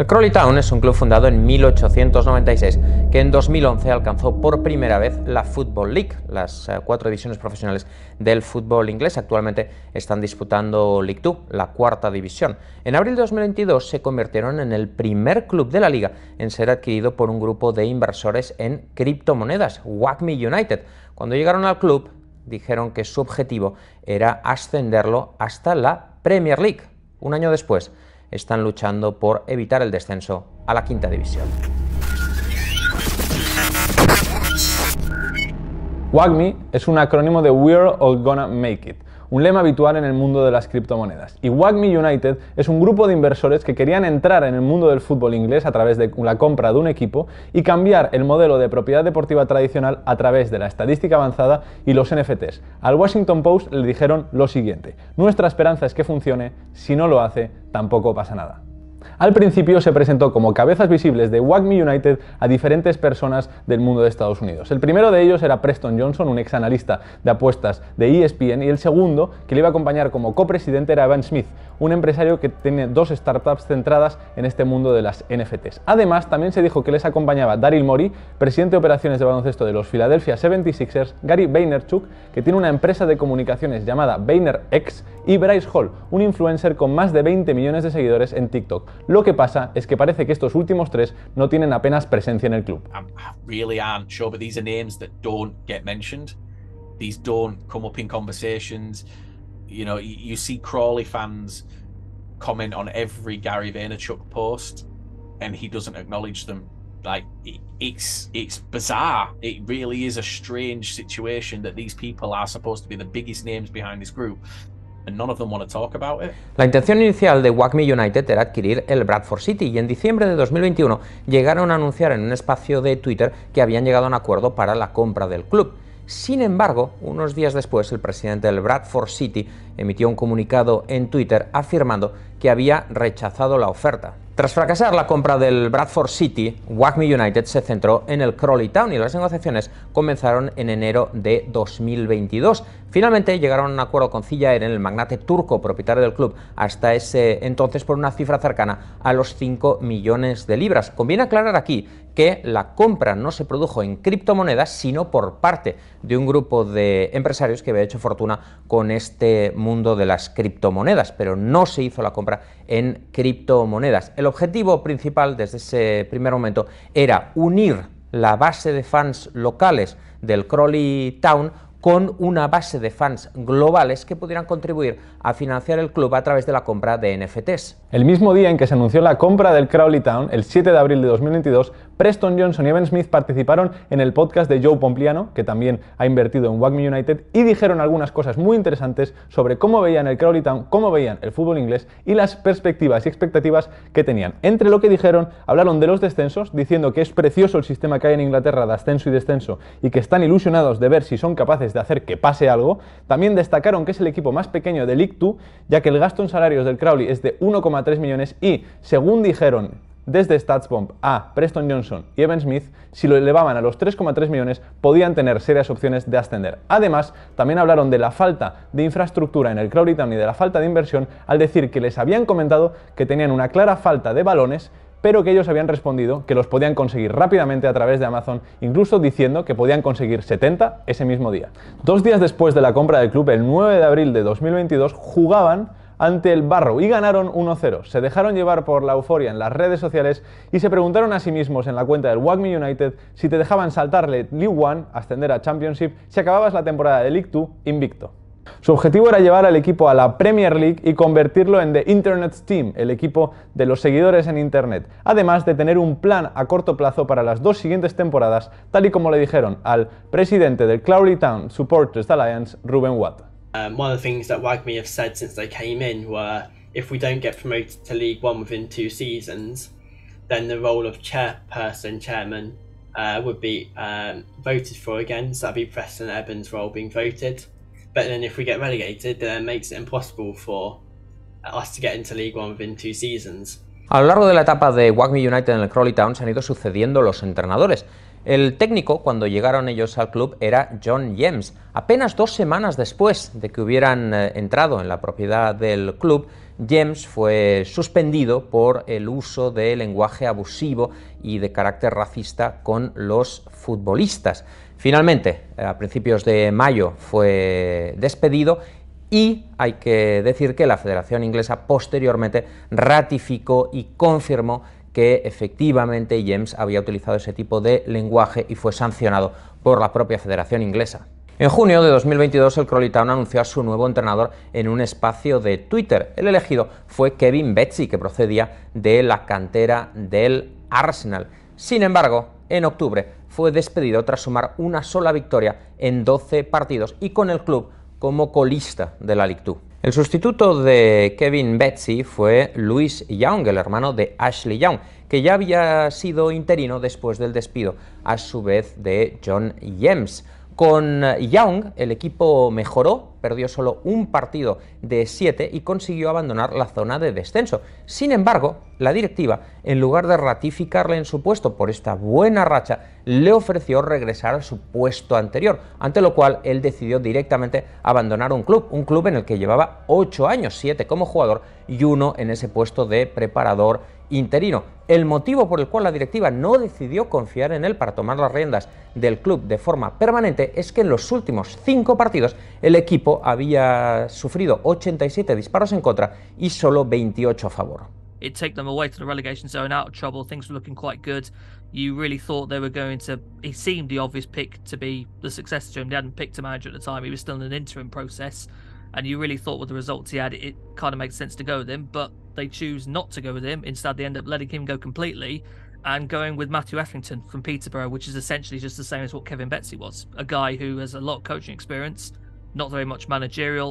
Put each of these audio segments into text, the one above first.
El Crawley Town es un club fundado en 1896 que en 2011 alcanzó por primera vez la Football League. Las eh, cuatro divisiones profesionales del fútbol inglés actualmente están disputando League Two, la cuarta división. En abril de 2022 se convirtieron en el primer club de la liga en ser adquirido por un grupo de inversores en criptomonedas, WACME United. Cuando llegaron al club dijeron que su objetivo era ascenderlo hasta la Premier League. Un año después, están luchando por evitar el descenso a la quinta división. WAGMI es un acrónimo de We're All Gonna Make It, un lema habitual en el mundo de las criptomonedas. Y Wagme United es un grupo de inversores que querían entrar en el mundo del fútbol inglés a través de la compra de un equipo y cambiar el modelo de propiedad deportiva tradicional a través de la estadística avanzada y los NFTs. Al Washington Post le dijeron lo siguiente, nuestra esperanza es que funcione, si no lo hace, tampoco pasa nada. Al principio se presentó como cabezas visibles de WAGMI United a diferentes personas del mundo de Estados Unidos. El primero de ellos era Preston Johnson, un ex analista de apuestas de ESPN, y el segundo, que le iba a acompañar como copresidente, era Evan Smith, un empresario que tiene dos startups centradas en este mundo de las NFTs. Además, también se dijo que les acompañaba Daryl Mori, presidente de operaciones de baloncesto de los Philadelphia 76ers, Gary Vaynerchuk, que tiene una empresa de comunicaciones llamada VaynerX, y Bryce Hall, un influencer con más de 20 millones de seguidores en TikTok. Lo que pasa es que parece que estos últimos tres no tienen apenas presencia en el club. I'm, sure, but these are names that don't get mentioned. These don't come up in conversations. You know, you, see Crawley fans comment on every Gary Vaynerchuk post, and he doesn't acknowledge them. Like it's it's bizarre. It really is a strange situation that these people are supposed to be the biggest names behind this group, La intención inicial de WACMI United era adquirir el Bradford City y en diciembre de 2021 llegaron a anunciar en un espacio de Twitter que habían llegado a un acuerdo para la compra del club. Sin embargo, unos días después, el presidente del Bradford City emitió un comunicado en Twitter afirmando que había rechazado la oferta. Tras fracasar la compra del Bradford City, WACMI United se centró en el Crawley Town y las negociaciones comenzaron en enero de 2022. Finalmente llegaron a un acuerdo con en el magnate turco propietario del club, hasta ese entonces por una cifra cercana a los 5 millones de libras. Conviene aclarar aquí que la compra no se produjo en criptomonedas, sino por parte de un grupo de empresarios que había hecho fortuna con este mundo de las criptomonedas, pero no se hizo la compra en criptomonedas. El objetivo principal desde ese primer momento era unir la base de fans locales del Crawley Town con una base de fans globales que pudieran contribuir a financiar el club a través de la compra de NFTs. El mismo día en que se anunció la compra del Crowley Town, el 7 de abril de 2022, Preston Johnson y Evan Smith participaron en el podcast de Joe Pompliano, que también ha invertido en WACMI United, y dijeron algunas cosas muy interesantes sobre cómo veían el Crowley Town, cómo veían el fútbol inglés y las perspectivas y expectativas que tenían. Entre lo que dijeron, hablaron de los descensos, diciendo que es precioso el sistema que hay en Inglaterra de ascenso y descenso y que están ilusionados de ver si son capaces de hacer que pase algo. También destacaron que es el equipo más pequeño de League ya que el gasto en salarios del Crowley es de 1,3 3 millones y, según dijeron desde StatsBomb a Preston Johnson y Evan Smith, si lo elevaban a los 3,3 millones, podían tener serias opciones de ascender. Además, también hablaron de la falta de infraestructura en el Crowley Town y de la falta de inversión al decir que les habían comentado que tenían una clara falta de balones pero que ellos habían respondido que los podían conseguir rápidamente a través de Amazon, incluso diciendo que podían conseguir 70 ese mismo día. Dos días después de la compra del club, el 9 de abril de 2022, jugaban ante el barro y ganaron 1-0. Se dejaron llevar por la euforia en las redes sociales y se preguntaron a sí mismos en la cuenta del Wagme United si te dejaban saltarle League One, ascender a Championship, si acababas la temporada de League 2 invicto. Su objetivo era llevar al equipo a la Premier League y convertirlo en The Internet Team, el equipo de los seguidores en Internet, además de tener un plan a corto plazo para las dos siguientes temporadas, tal y como le dijeron al presidente del Clowley Town Supporters Alliance, Ruben Watt. Um, one of the things that Wagme have said since they came in were if we don't get promoted to League One within two seasons, then the role of chairperson, chairman, uh, would be um, voted for again. So that'd be Preston Evans' role being voted. But then if we get relegated, then it makes it impossible for us to get into League One within two seasons. A lo largo de la etapa de Wagme United en el Crawley Town se han ido sucediendo los entrenadores. El técnico, cuando llegaron ellos al club, era John James. Apenas dos semanas después de que hubieran eh, entrado en la propiedad del club, James fue suspendido por el uso de lenguaje abusivo y de carácter racista con los futbolistas. Finalmente, eh, a principios de mayo fue despedido y hay que decir que la Federación Inglesa posteriormente ratificó y confirmó que efectivamente James había utilizado ese tipo de lenguaje y fue sancionado por la propia Federación Inglesa. En junio de 2022, el Crawley anunció a su nuevo entrenador en un espacio de Twitter. El elegido fue Kevin Betsy, que procedía de la cantera del Arsenal. Sin embargo, en octubre fue despedido tras sumar una sola victoria en 12 partidos y con el club como colista de la Ligue el sustituto de Kevin Betsy fue Louis Young, el hermano de Ashley Young, que ya había sido interino después del despido, a su vez de John James. Con Young el equipo mejoró, perdió solo un partido de siete y consiguió abandonar la zona de descenso. Sin embargo, la directiva, en lugar de ratificarle en su puesto por esta buena racha, le ofreció regresar a su puesto anterior, ante lo cual él decidió directamente abandonar un club, un club en el que llevaba ocho años, siete como jugador y uno en ese puesto de preparador interino. El motivo por el cual la directiva no decidió confiar en él para tomar las riendas del club de forma permanente es que en los últimos cinco partidos el equipo había sufrido 87 disparos en contra y solo 28 a favor. It take them away to the relegation zone, out of trouble. Things were looking quite good. You really thought they were going to. It seemed the obvious pick to be the successor to him. They hadn't picked a manager at the time. He was still in an interim process, and you really thought with the results he had, it kind of made sense to go with him. But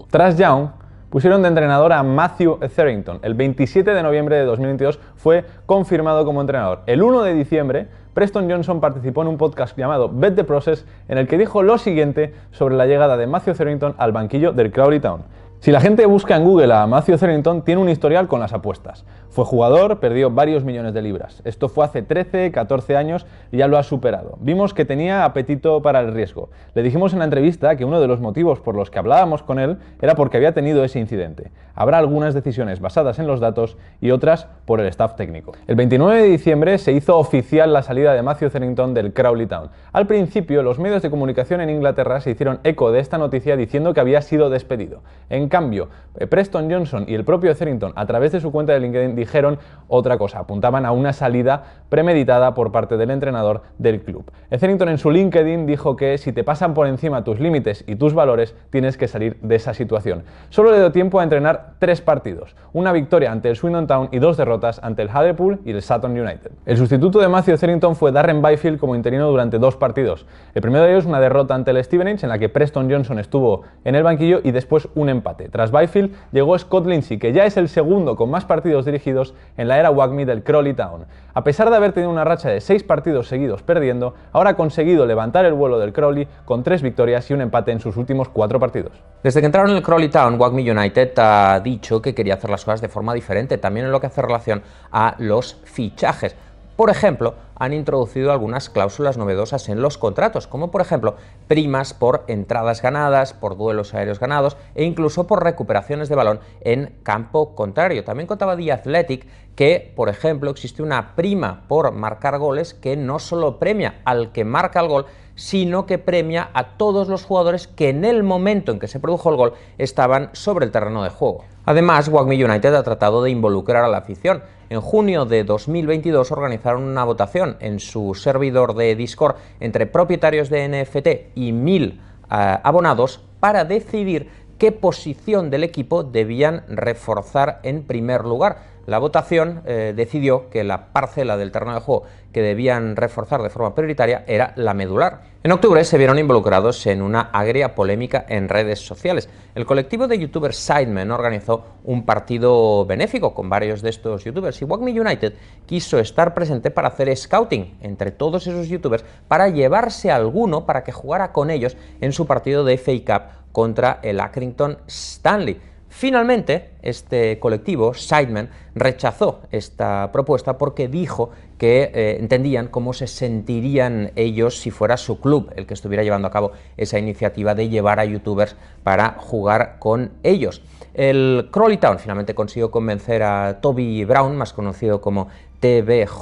tras Young, pusieron de entrenador a Matthew Etherington. El 27 de noviembre de 2022 fue confirmado como entrenador. El 1 de diciembre, Preston Johnson participó en un podcast llamado Bet the Process en el que dijo lo siguiente sobre la llegada de Matthew Etherington al banquillo del Crowley Town. Si la gente busca en Google a Matthew Thornton, tiene un historial con las apuestas. Fue jugador, perdió varios millones de libras. Esto fue hace 13, 14 años y ya lo ha superado. Vimos que tenía apetito para el riesgo. Le dijimos en la entrevista que uno de los motivos por los que hablábamos con él era porque había tenido ese incidente habrá algunas decisiones basadas en los datos y otras por el staff técnico. El 29 de diciembre se hizo oficial la salida de Matthew Therrington del Crowley Town. Al principio, los medios de comunicación en Inglaterra se hicieron eco de esta noticia diciendo que había sido despedido. En cambio, eh, Preston Johnson y el propio Therrington, a través de su cuenta de LinkedIn, dijeron otra cosa, apuntaban a una salida premeditada por parte del entrenador del club. Therrington eh, en su LinkedIn dijo que si te pasan por encima tus límites y tus valores, tienes que salir de esa situación. Solo le dio tiempo a entrenar tres partidos, una victoria ante el Swindon Town y dos derrotas ante el Huddersfield y el Sutton United. El sustituto de Matthew Therrington fue Darren Byfield como interino durante dos partidos. El primero de ellos una derrota ante el Stevenage en la que Preston Johnson estuvo en el banquillo y después un empate. Tras Byfield llegó Scott Lindsay, que ya es el segundo con más partidos dirigidos en la era Wagney del Crawley Town. A pesar de haber tenido una racha de seis partidos seguidos perdiendo, ahora ha conseguido levantar el vuelo del Crawley con tres victorias y un empate en sus últimos cuatro partidos. Desde que entraron en el Crawley Town, Wagmi United ha ha dicho que quería hacer las cosas de forma diferente, también en lo que hace relación a los fichajes. Por ejemplo, han introducido algunas cláusulas novedosas en los contratos, como por ejemplo primas por entradas ganadas, por duelos aéreos ganados e incluso por recuperaciones de balón en campo contrario. También contaba The Athletic que, por ejemplo, existe una prima por marcar goles que no solo premia al que marca el gol, sino que premia a todos los jugadores que en el momento en que se produjo el gol estaban sobre el terreno de juego. Además, Wagme United ha tratado de involucrar a la afición. En junio de 2022 organizaron una votación en su servidor de Discord entre propietarios de NFT y mil eh, abonados para decidir qué posición del equipo debían reforzar en primer lugar la votación eh, decidió que la parcela del terreno de juego que debían reforzar de forma prioritaria era la medular. En octubre se vieron involucrados en una agria polémica en redes sociales. El colectivo de youtubers Sidemen organizó un partido benéfico con varios de estos youtubers y Walk United quiso estar presente para hacer scouting entre todos esos youtubers para llevarse alguno para que jugara con ellos en su partido de FA Cup contra el Accrington Stanley. Finalmente, este colectivo, Sidemen, rechazó esta propuesta porque dijo que eh, entendían cómo se sentirían ellos si fuera su club el que estuviera llevando a cabo esa iniciativa de llevar a youtubers para jugar con ellos. El Crawley Town finalmente consiguió convencer a Toby Brown, más conocido como TBJZL,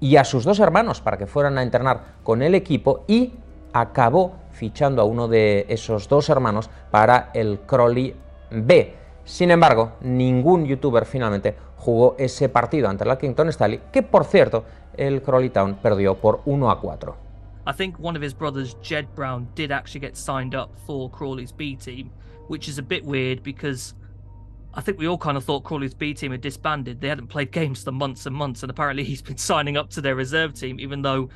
y a sus dos hermanos para que fueran a internar con el equipo y acabó fichando a uno de esos dos hermanos para el Crowley B. Sin embargo, ningún youtuber finalmente jugó ese partido ante la Kington Stanley, que por cierto, el Crowley Town perdió por 1 a 4. I think one of his brothers, Jed Brown, did actually get signed up for Crawley's B team, which is a bit weird because I think we all kind of thought Crawley's B team had disbanded. They hadn't played games for months and months, and apparently he's been signing up to their reserve team, even though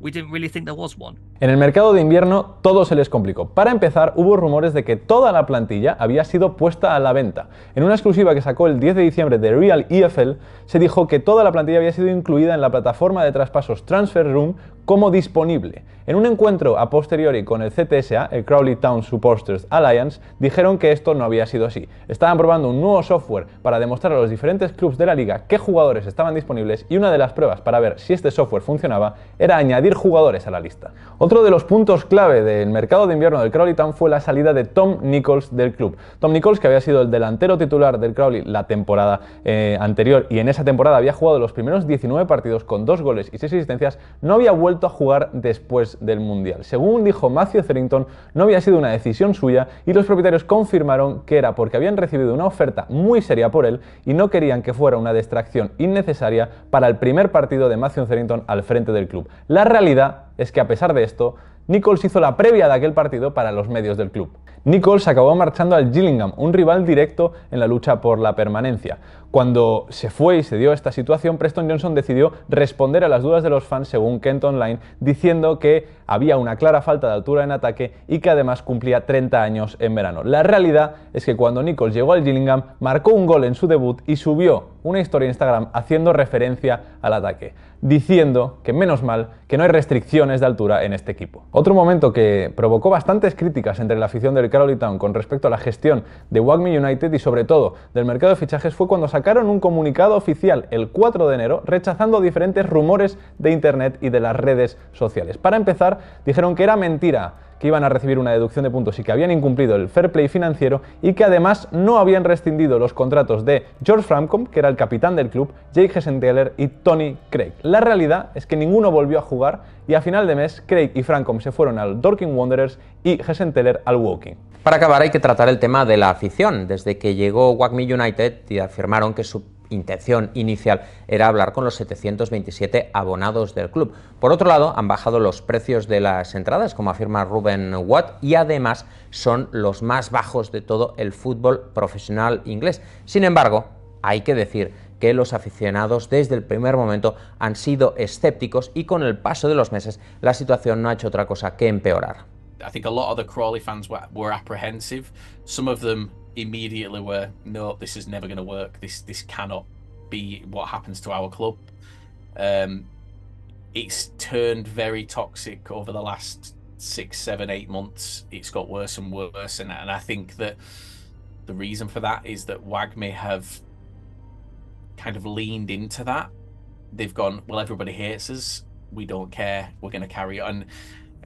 we didn't really think there was one. En el mercado de invierno todo se les complicó. Para empezar, hubo rumores de que toda la plantilla había sido puesta a la venta. En una exclusiva que sacó el 10 de diciembre de Real EFL, se dijo que toda la plantilla había sido incluida en la plataforma de traspasos Transfer Room como disponible. En un encuentro a posteriori con el CTSA, el Crowley Town Supporters Alliance, dijeron que esto no había sido así. Estaban probando un nuevo software para demostrar a los diferentes clubes de la liga qué jugadores estaban disponibles y una de las pruebas para ver si este software funcionaba era añadir jugadores a la lista. Otro de los puntos clave del mercado de invierno del Crowley Town fue la salida de Tom Nichols del club. Tom Nichols, que había sido el delantero titular del Crowley la temporada eh, anterior y en esa temporada había jugado los primeros 19 partidos con dos goles y seis asistencias, no había vuelto a jugar después del Mundial. Según dijo Matthew Thrington, no había sido una decisión suya y los propietarios confirmaron que era porque habían recibido una oferta muy seria por él y no querían que fuera una distracción innecesaria para el primer partido de Matthew Thrington al frente del club. La realidad es que a pesar de esto, Nichols hizo la previa de aquel partido para los medios del club. Nichols acabó marchando al Gillingham, un rival directo en la lucha por la permanencia, cuando se fue y se dio esta situación, Preston Johnson decidió responder a las dudas de los fans según Kent Online, diciendo que había una clara falta de altura en ataque y que además cumplía 30 años en verano. La realidad es que cuando Nichols llegó al Gillingham, marcó un gol en su debut y subió una historia en Instagram haciendo referencia al ataque, diciendo que menos mal que no hay restricciones de altura en este equipo. Otro momento que provocó bastantes críticas entre la afición del Carolitown con respecto a la gestión de Wagme United y sobre todo del mercado de fichajes fue cuando sacó sacaron un comunicado oficial el 4 de enero rechazando diferentes rumores de Internet y de las redes sociales. Para empezar, dijeron que era mentira que iban a recibir una deducción de puntos y que habían incumplido el fair play financiero y que además no habían rescindido los contratos de George Framcom, que era el capitán del club, Jake Hessenteller y Tony Craig. La realidad es que ninguno volvió a jugar y a final de mes Craig y Framcom se fueron al Dorking Wanderers y Hessenteller al Walking. Para acabar hay que tratar el tema de la afición. Desde que llegó WACMI United y afirmaron que su intención inicial era hablar con los 727 abonados del club. Por otro lado, han bajado los precios de las entradas, como afirma Ruben Watt, y además son los más bajos de todo el fútbol profesional inglés. Sin embargo, hay que decir que los aficionados desde el primer momento han sido escépticos y con el paso de los meses la situación no ha hecho otra cosa que empeorar. I think a lot of the Crawley fans were, were apprehensive. Some of them immediately were, no, this is never going to work. This this cannot be what happens to our club. Um, it's turned very toxic over the last six, seven, eight months. It's got worse and worse, and, and I think that the reason for that is that WAG may have kind of leaned into that. They've gone, well, everybody hates us. We don't care. We're going to carry on.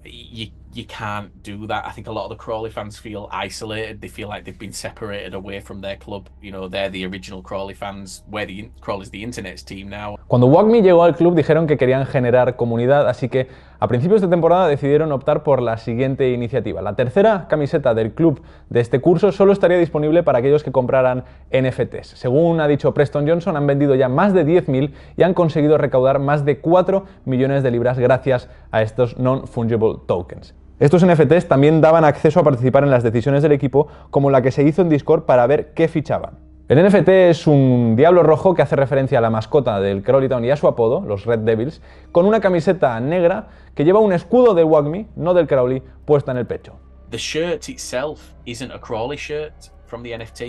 You you can't do that. I think a lot of the Crawley fans feel isolated. They feel like they've been separated away from their club. You know, they're the original Crawley fans. Where the Crawley's the internet's team now. Cuando Wagme llegó al club dijeron que querían generar comunidad, así que A principios de temporada decidieron optar por la siguiente iniciativa. La tercera camiseta del club de este curso solo estaría disponible para aquellos que compraran NFTs. Según ha dicho Preston Johnson, han vendido ya más de 10.000 y han conseguido recaudar más de 4 millones de libras gracias a estos non-fungible tokens. Estos NFTs también daban acceso a participar en las decisiones del equipo, como la que se hizo en Discord para ver qué fichaban. El NFT es un diablo rojo que hace referencia a la mascota del Crowley Town y a su apodo, los Red Devils, con una camiseta negra que lleva un escudo de Wagmi, no del Crowley, puesta en el pecho. The shirt itself isn't a Crowley shirt from the NFT.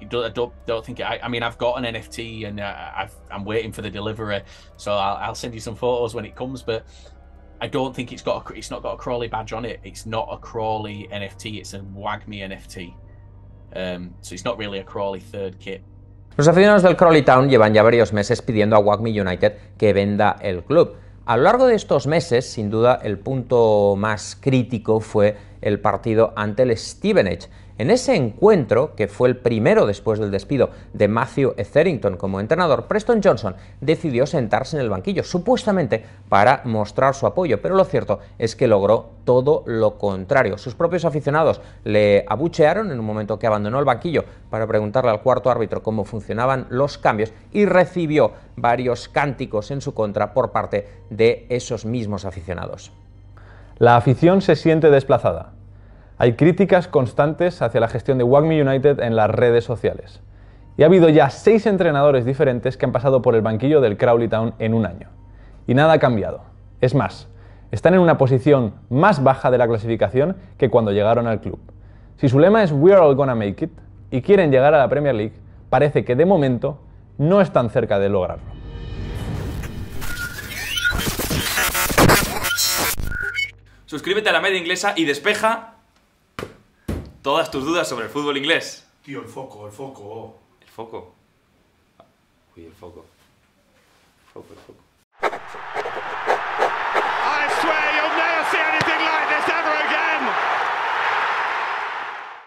I don't, don't think I, I, mean I've got an NFT and uh, estoy esperando waiting for the delivery, so I'll, I'll, send you some photos when it comes. But I don't think it's got a, it's not got a Crawley badge on it. It's not a Crawley NFT. It's a Wagme NFT. Um, Los aficionados del Crawley Town llevan ya varios meses pidiendo a Wagme United que venda el club. A lo largo de estos meses, sin duda, el punto más crítico fue el partido ante el Stevenage, en ese encuentro, que fue el primero después del despido de Matthew Etherington como entrenador, Preston Johnson decidió sentarse en el banquillo, supuestamente para mostrar su apoyo, pero lo cierto es que logró todo lo contrario. Sus propios aficionados le abuchearon en un momento que abandonó el banquillo para preguntarle al cuarto árbitro cómo funcionaban los cambios y recibió varios cánticos en su contra por parte de esos mismos aficionados. La afición se siente desplazada. Hay críticas constantes hacia la gestión de Wagme United en las redes sociales. Y ha habido ya seis entrenadores diferentes que han pasado por el banquillo del Crowley Town en un año. Y nada ha cambiado. Es más, están en una posición más baja de la clasificación que cuando llegaron al club. Si su lema es We're all gonna make it y quieren llegar a la Premier League, parece que de momento no están cerca de lograrlo. Suscríbete a la media inglesa y despeja todas tus dudas sobre el fútbol inglés. Tío, el foco, el foco. El foco. Uy, el foco. El foco, el foco.